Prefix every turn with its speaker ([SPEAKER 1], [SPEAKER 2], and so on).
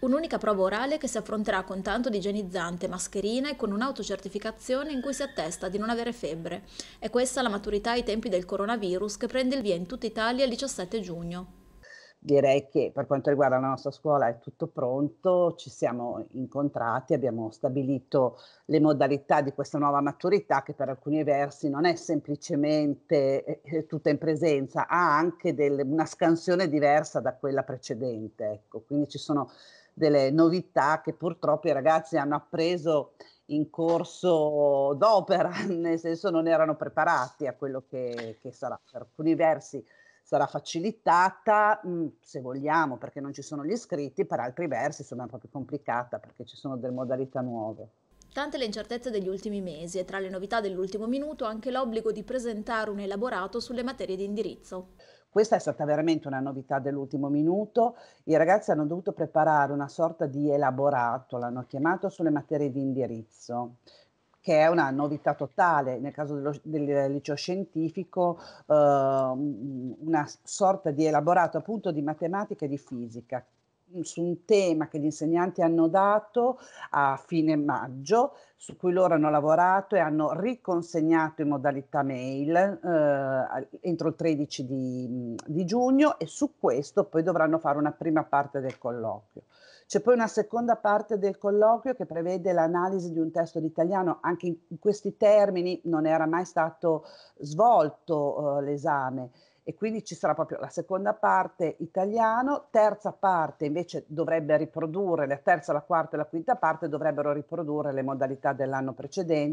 [SPEAKER 1] Un'unica prova orale che si affronterà con tanto di igienizzante, mascherina e con un'autocertificazione in cui si attesta di non avere febbre. È questa la maturità ai tempi del coronavirus che prende il via in tutta Italia il 17 giugno.
[SPEAKER 2] Direi che per quanto riguarda la nostra scuola è tutto pronto, ci siamo incontrati, abbiamo stabilito le modalità di questa nuova maturità che per alcuni versi non è semplicemente eh, eh, tutta in presenza, ha anche del, una scansione diversa da quella precedente. Ecco. Quindi ci sono delle novità che purtroppo i ragazzi hanno appreso in corso d'opera, nel senso non erano preparati a quello che, che sarà. Per alcuni versi sarà facilitata, mm, se vogliamo, perché non ci sono gli iscritti, per altri versi sarà proprio complicata perché ci sono delle modalità nuove.
[SPEAKER 1] Tante le incertezze degli ultimi mesi e tra le novità dell'ultimo minuto anche l'obbligo di presentare un elaborato sulle materie di indirizzo.
[SPEAKER 2] Questa è stata veramente una novità dell'ultimo minuto. I ragazzi hanno dovuto preparare una sorta di elaborato, l'hanno chiamato sulle materie di indirizzo che è una novità totale, nel caso dello, del liceo scientifico, eh, una sorta di elaborato appunto di matematica e di fisica, su un tema che gli insegnanti hanno dato a fine maggio, su cui loro hanno lavorato e hanno riconsegnato in modalità mail eh, entro il 13 di, di giugno e su questo poi dovranno fare una prima parte del colloquio. C'è poi una seconda parte del colloquio che prevede l'analisi di un testo di italiano, anche in questi termini non era mai stato svolto eh, l'esame e quindi ci sarà proprio la seconda parte italiano, terza parte invece dovrebbe riprodurre, la terza, la quarta e la quinta parte dovrebbero riprodurre le modalità dell'anno precedente